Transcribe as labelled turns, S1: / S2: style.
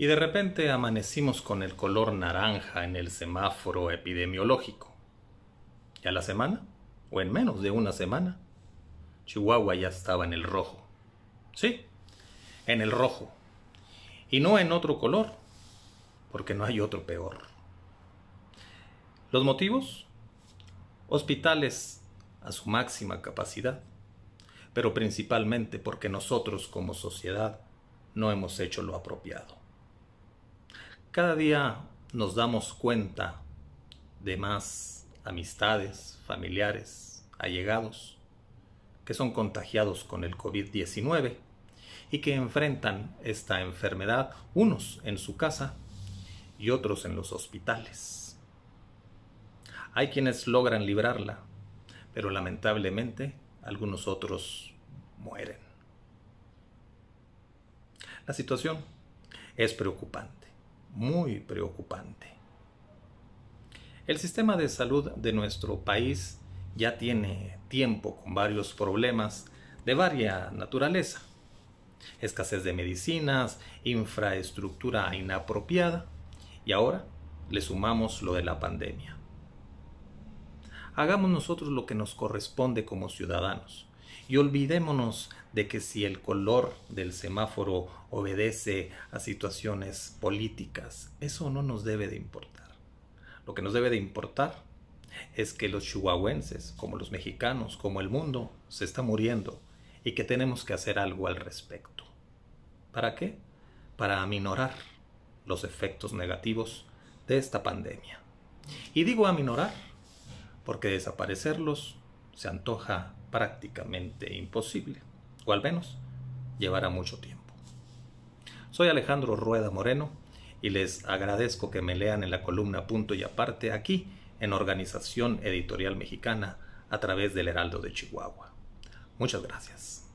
S1: y de repente amanecimos con el color naranja en el semáforo epidemiológico. ¿Y a la semana? ¿O en menos de una semana? Chihuahua ya estaba en el rojo. Sí, en el rojo. Y no en otro color, porque no hay otro peor. ¿Los motivos? Hospitales a su máxima capacidad, pero principalmente porque nosotros como sociedad no hemos hecho lo apropiado. Cada día nos damos cuenta de más amistades, familiares, allegados, que son contagiados con el COVID-19 y que enfrentan esta enfermedad, unos en su casa y otros en los hospitales. Hay quienes logran librarla, pero lamentablemente algunos otros mueren. La situación es preocupante muy preocupante. El sistema de salud de nuestro país ya tiene tiempo con varios problemas de varia naturaleza. Escasez de medicinas, infraestructura inapropiada y ahora le sumamos lo de la pandemia. Hagamos nosotros lo que nos corresponde como ciudadanos y olvidémonos de que si el color del semáforo obedece a situaciones políticas, eso no nos debe de importar. Lo que nos debe de importar es que los chihuahuenses, como los mexicanos, como el mundo, se está muriendo y que tenemos que hacer algo al respecto. ¿Para qué? Para aminorar los efectos negativos de esta pandemia. Y digo aminorar porque desaparecerlos se antoja prácticamente imposible, o al menos llevará mucho tiempo. Soy Alejandro Rueda Moreno y les agradezco que me lean en la columna Punto y Aparte aquí en Organización Editorial Mexicana a través del Heraldo de Chihuahua. Muchas gracias.